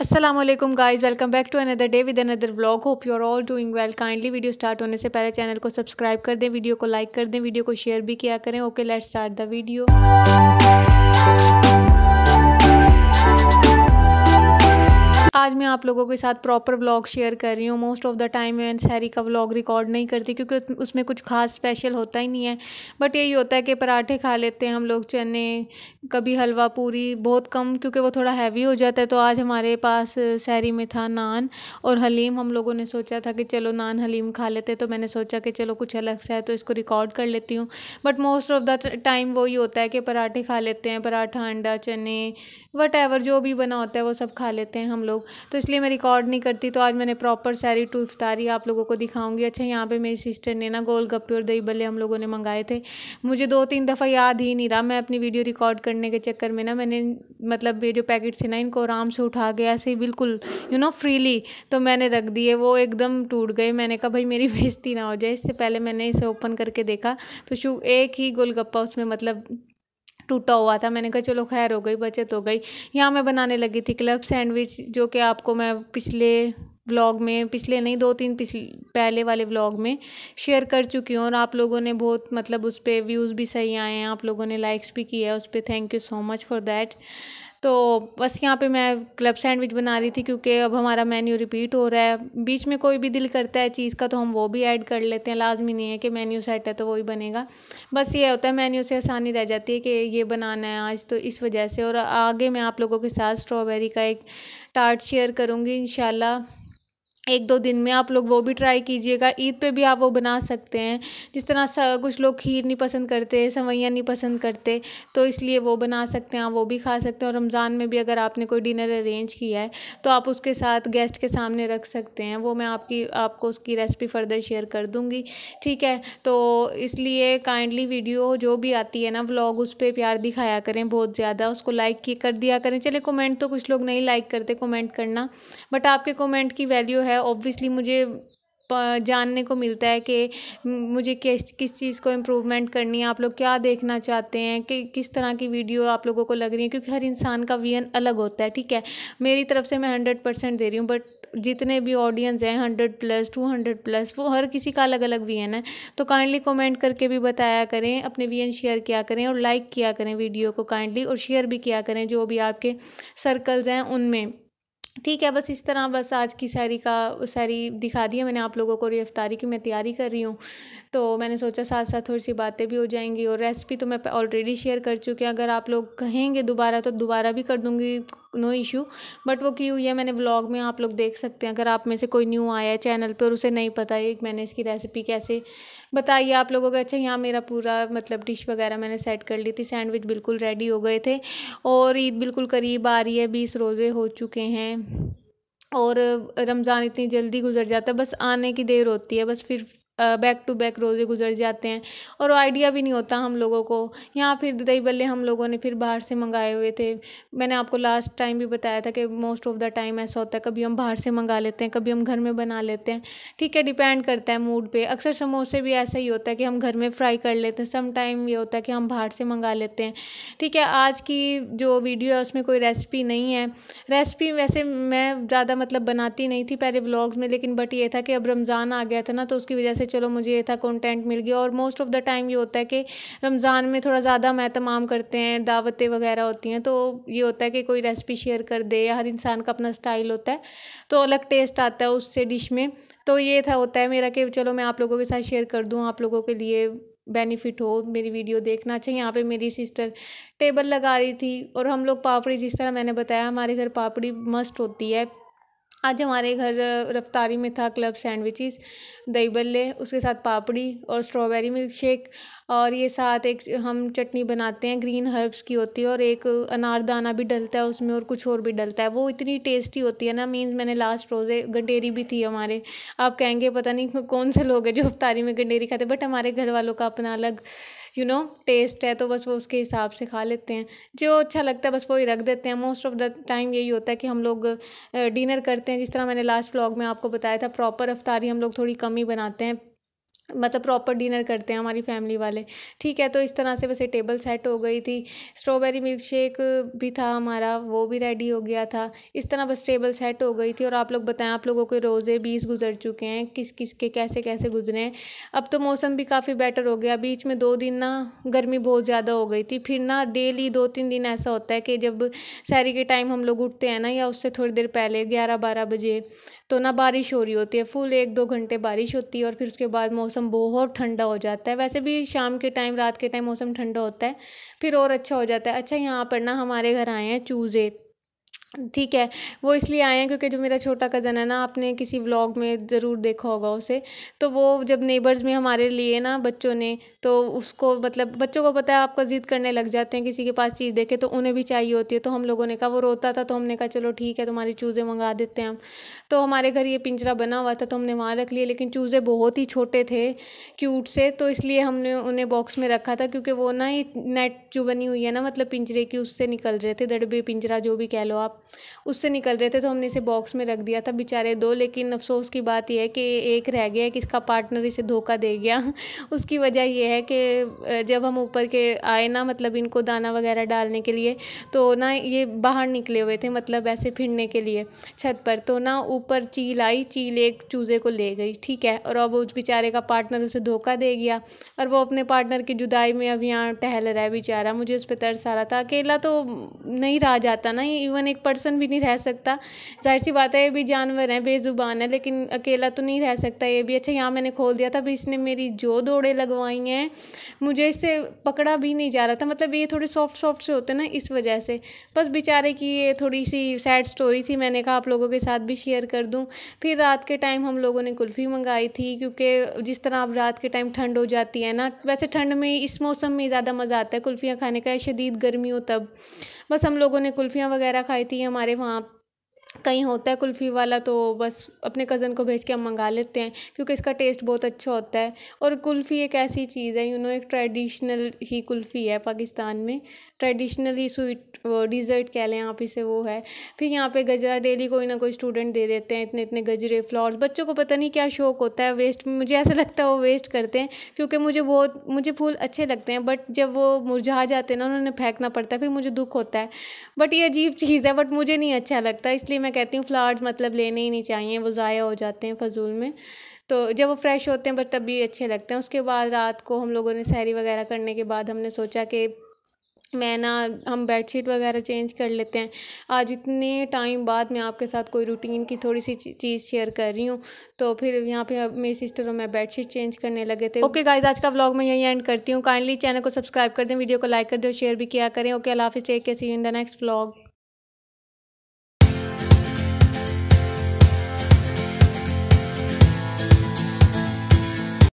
Aslam guys welcome back to another day with another vlog hope you are all doing well kindly video start होने से पहले channel को subscribe कर दें video को लाइक कर दें वीडियो को शेयर भी किया करें okay let start the video आज मैं आप लोगों के साथ प्रॉपर व्लॉग शेयर कर रही हूँ मोस्ट ऑफ़ द टाइम मैं सैरी का व्लॉग रिकॉर्ड नहीं करती क्योंकि उसमें कुछ खास स्पेशल होता ही नहीं है बट यही होता है कि पराठे खा लेते हैं हम लोग चने कभी हलवा पूरी बहुत कम क्योंकि वो थोड़ा हैवी हो जाता है तो आज हमारे पास सैरी में था नान और हलीम हम लोगों ने सोचा था कि चलो नान हलीम खा लेते तो मैंने सोचा कि चलो कुछ अलग सा है तो इसको रिकॉर्ड कर लेती हूँ but most of the time वही होता है कि पराठे खा लेते हैं पराठा अंडा चने वट जो भी बना होता है वो सब खा लेते हैं हम लोग तो इसलिए मैं रिकॉर्ड नहीं करती तो आज मैंने प्रॉपर सारी टू इफ्तारी आप लोगों को दिखाऊंगी अच्छा यहाँ पे मेरी सिस्टर ने ना गोल गप्पे और दही बल्ले हम लोगों ने मंगाए थे मुझे दो तीन दफ़ा याद ही नहीं रहा मैं अपनी वीडियो रिकॉर्ड करने के चक्कर में ना मैंने मतलब ये जो पैकेट थे ना इनको आराम से उठा गया ऐसे ही बिल्कुल यू नो फ्रीली तो मैंने रख दिए वो एकदम टूट गए मैंने कहा भाई मेरी बेजती ना हो जाए इससे पहले मैंने इसे ओपन करके देखा तो शू एक ही गोलगप्पा उसमें मतलब टूटा हुआ था मैंने कहा चलो खैर हो गई बचत हो गई यहाँ मैं बनाने लगी थी क्लब सैंडविच जो कि आपको मैं पिछले व्लॉग में पिछले नहीं दो तीन पिछले पहले वाले व्लॉग में शेयर कर चुकी हूँ और आप लोगों ने बहुत मतलब उस पर व्यूज़ भी सही आए हैं आप लोगों ने लाइक्स भी किया है उस पर thank you so much for that तो बस यहाँ पे मैं क्लब सैंडविच बना रही थी क्योंकि अब हमारा मेन्यू रिपीट हो रहा है बीच में कोई भी दिल करता है चीज़ का तो हम वो भी ऐड कर लेते हैं लाजमी नहीं है कि मेन्यू सेट है तो वही बनेगा बस ये होता है मेन्यू से आसानी रह जाती है कि ये बनाना है आज तो इस वजह से और आगे मैं आप लोगों के साथ स्ट्रॉबेरी का एक टार्ट शेयर करूँगी इन एक दो दिन में आप लोग वो भी ट्राई कीजिएगा ईद पे भी आप वो बना सकते हैं जिस तरह कुछ लोग खीर नहीं पसंद करते सवैयाँ नहीं पसंद करते तो इसलिए वो बना सकते हैं आप वो भी खा सकते हैं और रमज़ान में भी अगर आपने कोई डिनर अरेंज किया है तो आप उसके साथ गेस्ट के सामने रख सकते हैं वो मैं आपकी आपको उसकी रेसिपी फ़र्दर शेयर कर दूँगी ठीक है तो इसलिए काइंडली वीडियो जो भी आती है ना व्लॉग उस पर प्यार दिखाया करें बहुत ज़्यादा उसको लाइक कर दिया करें चले कमेंट तो कुछ लोग नहीं लाइक करते कमेंट करना बट आपके कमेंट की वैल्यू है है ऑब्वियसली मुझे जानने को मिलता है कि मुझे किस किस चीज़ को इम्प्रूवमेंट करनी है आप लोग क्या देखना चाहते हैं कि किस तरह की वीडियो आप लोगों को लग रही है क्योंकि हर इंसान का वियन अलग होता है ठीक है मेरी तरफ से मैं हंड्रेड परसेंट दे रही हूँ बट जितने भी ऑडियंस हैं hundred plus two hundred plus वो हर किसी का अलग अलग वीएन है तो काइंडली कमेंट करके भी बताया करें अपने वियन शेयर किया करें और लाइक किया करें वीडियो को काइंडली और शेयर भी किया करें जो भी आपके सर्कल्स हैं उनमें ठीक है बस इस तरह बस आज की सैरी का शायरी दिखा दी है मैंने आप लोगों को और अफ्तारी की मैं तैयारी कर रही हूँ तो मैंने सोचा साथ साथ थोड़ी सी बातें भी हो जाएंगी और रेसिपी तो मैं ऑलरेडी शेयर कर चुकी हूँ अगर आप लोग कहेंगे दोबारा तो दोबारा भी कर दूँगी नो इशू बट वो की हुई है मैंने व्लॉग में आप लोग देख सकते हैं अगर आप में से कोई न्यू आया है चैनल पर उसे नहीं पता है मैंने इसकी रेसिपी कैसे बताई आप लोगों को अच्छा यहाँ मेरा पूरा मतलब डिश वगैरह मैंने सेट कर ली थी सैंडविच बिल्कुल रेडी हो गए थे और ईद बिल्कुल करीब आ रही है बीस रोज़े हो चुके हैं और रमज़ान इतनी जल्दी गुजर जाता है बस आने की देर होती है बस फिर बैक टू बैक रोज़े गुजर जाते हैं और आइडिया भी नहीं होता हम लोगों को यहाँ फिर दही बल्ले हम लोगों ने फिर बाहर से मंगाए हुए थे मैंने आपको लास्ट टाइम भी बताया था कि मोस्ट ऑफ़ द टाइम ऐसा होता है कभी हम बाहर से मंगा लेते हैं कभी हम घर में बना लेते हैं ठीक है डिपेंड करता है मूड पर अक्सर समोसे भी ऐसा ही होता है कि हम घर में फ्राई कर लेते हैं सम टाइम ये होता है कि हम बाहर से मंगा लेते हैं ठीक है आज की जो वीडियो है उसमें कोई रेसिपी नहीं है रेसिपी वैसे मैं ज़्यादा मतलब बनाती नहीं थी पहले व्लॉग्स में लेकिन बट ये था कि अब रमज़ान आ गया था ना तो उसकी वजह से चलो मुझे ये था कंटेंट मिल गया और मोस्ट ऑफ़ द टाइम ये होता है कि रमज़ान में थोड़ा ज़्यादा महतमाम करते हैं दावतें वगैरह होती हैं तो ये होता है कि कोई रेसिपी शेयर कर दे या हर इंसान का अपना स्टाइल होता है तो अलग टेस्ट आता है उससे डिश में तो ये था होता है मेरा कि चलो मैं आप लोगों के साथ शेयर कर दूँ आप लोगों के लिए बेनिफिट हो मेरी वीडियो देखना अच्छा यहाँ पे मेरी सिस्टर टेबल लगा रही थी और हम लोग पापड़ी जिस तरह मैंने बताया हमारे घर पापड़ी मस्ट होती है आज हमारे घर रफ्तारी में था क्लब सैंडविचेस दही बल्ले उसके साथ पापड़ी और स्ट्रॉबेरी मिल्क शेक और ये साथ एक हम चटनी बनाते हैं ग्रीन हर्ब्स की होती है और एक अनारदाना भी डलता है उसमें और कुछ और भी डलता है वो इतनी टेस्टी होती है ना मीन्स मैंने लास्ट रोज़े गंडेरी भी थी हमारे आप कहेंगे पता नहीं कौन से लोग हैं जो रफ्तारी में गंडेरी खाते बट हमारे घर वालों का अपना अलग यू नो टेस्ट है तो बस वो उसके हिसाब से खा लेते हैं जो अच्छा लगता है बस वही रख देते हैं मोस्ट ऑफ द टाइम यही होता है कि हम लोग डिनर करते हैं जिस तरह मैंने लास्ट व्लॉग में आपको बताया था प्रॉपर अफ्तारी हम लोग थोड़ी कम ही बनाते हैं मतलब प्रॉपर डिनर करते हैं हमारी फैमिली वाले ठीक है तो इस तरह से वैसे टेबल सेट हो गई थी स्ट्रॉबेरी मिल्क शेक भी था हमारा वो भी रेडी हो गया था इस तरह बस टेबल सेट हो गई थी और आप लोग बताएं आप लोगों के रोज़े बीस गुजर चुके हैं किस किस के कैसे कैसे गुजरे हैं अब तो मौसम भी काफ़ी बेटर हो गया बीच में दो दिन ना गर्मी बहुत ज़्यादा हो गई थी फिर ना डेली दो तीन दिन ऐसा होता है कि जब सैरी के टाइम हम लोग उठते हैं ना या उससे थोड़ी देर पहले ग्यारह बारह बजे तो ना बारिश हो रही होती है फुल एक दो घंटे बारिश होती है और फिर उसके बाद मौसम मौसम बहुत ठंडा हो जाता है वैसे भी शाम के टाइम रात के टाइम मौसम ठंडा होता है फिर और अच्छा हो जाता है अच्छा यहाँ पर ना हमारे घर आए हैं चूज़े ठीक है वो इसलिए आए हैं क्योंकि जो मेरा छोटा कज़न है ना आपने किसी व्लॉग में ज़रूर देखा होगा उसे तो वो जब नेबर्स में हमारे लिए ना बच्चों ने तो उसको मतलब बच्चों को पता है आपका ज़िद करने लग जाते हैं किसी के पास चीज़ देखे तो उन्हें भी चाहिए होती है तो हम लोगों ने कहा वो रोता था तो हमने कहा चलो ठीक है तुम्हारी चूज़ें मंगा देते हैं हम तो हमारे घर ये पिंजरा बना हुआ था तो हमने वहाँ रख लिए लेकिन चूज़े बहुत ही छोटे थे क्यूट से तो इसलिए हमने उन्हें बॉक्स में रखा था क्योंकि वो ना ही नेट जो बनी हुई है ना मतलब पिंजरे की उससे निकल रहे थे दड़बे पिंजरा जो भी कह लो आप उससे निकल रहे थे तो हमने इसे बॉक्स में रख दिया था बेचारे दो लेकिन अफसोस की बात यह है कि एक रह गया कि इसका पार्टनर इसे धोखा दे गया उसकी वजह यह है कि जब हम ऊपर के आए ना मतलब इनको दाना वगैरह डालने के लिए तो ना ये बाहर निकले हुए थे मतलब ऐसे फिरने के लिए छत पर तो ना ऊपर चील आई चील एक चूज़े को ले गई ठीक है और अब उस बेचारे का पार्टनर उसे धोखा दे गया और वो अपने पार्टनर की जुदाई में अब यहाँ टहल रहा है बेचारा मुझे उस पर तरस आ रहा था अकेला तो नहीं रहा जाता ना इवन एक पर्सन भी नहीं रह सकता जाहिर सी बात है ये भी जानवर है बेज़ुबान है लेकिन अकेला तो नहीं रह सकता ये भी अच्छा यहाँ मैंने खोल दिया था अभी इसने मेरी जो दौड़े लगवाई हैं मुझे इससे पकड़ा भी नहीं जा रहा था मतलब ये थोड़े सॉफ्ट सॉफ्ट से होते ना इस वजह से बस बेचारे की ये थोड़ी सी सैड स्टोरी थी मैंने कहा आप लोगों के साथ भी शेयर कर दूँ फिर रात के टाइम हम लोगों ने कुल्फ़ी मंगाई थी क्योंकि जिस तरह आप रात के टाइम ठंड हो जाती है ना वैसे ठंड में इस मौसम में ज़्यादा मज़ा आता है कुल्फ़ियाँ खाने का शदीद गर्मी हो तब बस हम लोगों ने कुल्फ़ियाँ वगैरह खाई थी हमारे वहाँ कहीं होता है कुल्फ़ी वाला तो बस अपने कज़न को भेज के हम मंगा लेते हैं क्योंकि इसका टेस्ट बहुत अच्छा होता है और कुल्फ़ी एक ऐसी चीज़ है यू नो एक ट्रेडिशनल ही कुल्फ़ी है पाकिस्तान में ट्रेडिशनली स्वीट डिज़र्ट कह लें आप इसे वो है फिर यहाँ पे गजरा डेली कोई ना कोई स्टूडेंट दे देते हैं इतने इतने गजरे फ्लावर्स बच्चों को पता नहीं क्या शौक होता है वेस्ट मुझे ऐसा लगता है वो वेस्ट करते हैं क्योंकि मुझे बहुत मुझे फूल अच्छे लगते हैं बट जब वो मुरझा जाते हैं ना उन्होंने फेंकना पड़ता है फिर मुझे दुख होता है बट ये अजीब चीज़ है बट मुझे नहीं अच्छा लगता इस इसलिए मैं कहती हूँ फ्लावर्स मतलब लेने ही नहीं चाहिए वो ज़ाया हो जाते हैं फजूल में तो जब वो फ्रेश होते हैं बट तब भी अच्छे लगते हैं उसके बाद रात को हम लोगों ने सैरी वगैरह करने के बाद हमने सोचा कि मैं ना हम बेडशीट वगैरह चेंज कर लेते हैं आज इतने टाइम बाद मैं आपके साथ कोई रूटीन की थोड़ी सी चीज़ शेयर कर रही हूँ तो फिर यहाँ पे मेरी सिस्टर और मैं बेडशीट चेंज करने लगे थे ओके गाइज आज का व्लॉग मैं यहीं एंड करती हूँ काइंडली चैनल को सब्सक्राइब कर दें वीडियो को लाइक कर दें और शेयर भी किया करें ओके अलाफ हाफिज़ take care see in the next vlog